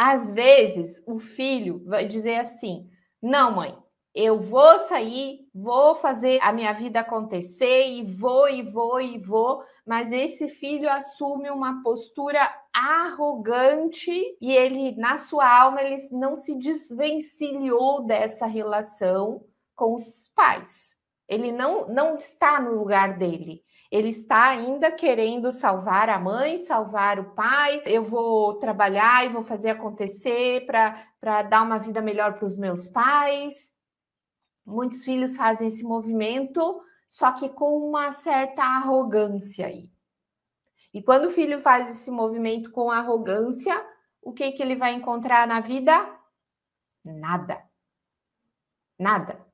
Às vezes, o filho vai dizer assim: não, mãe, eu vou sair, vou fazer a minha vida acontecer e vou e vou e vou, mas esse filho assume uma postura arrogante e ele na sua alma ele não se desvencilhou dessa relação com os pais. Ele não, não está no lugar dele. Ele está ainda querendo salvar a mãe, salvar o pai. Eu vou trabalhar e vou fazer acontecer para dar uma vida melhor para os meus pais. Muitos filhos fazem esse movimento, só que com uma certa arrogância aí. E quando o filho faz esse movimento com arrogância, o que, que ele vai encontrar na vida? Nada. Nada.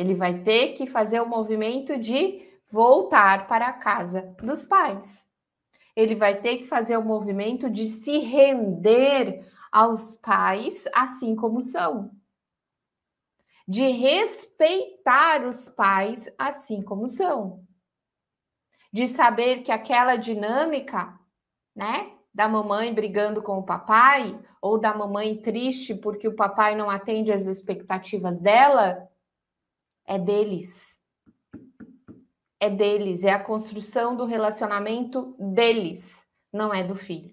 Ele vai ter que fazer o movimento de voltar para a casa dos pais. Ele vai ter que fazer o movimento de se render aos pais assim como são. De respeitar os pais assim como são. De saber que aquela dinâmica, né, da mamãe brigando com o papai ou da mamãe triste porque o papai não atende às expectativas dela, é deles. É deles, é a construção do relacionamento deles, não é do filho.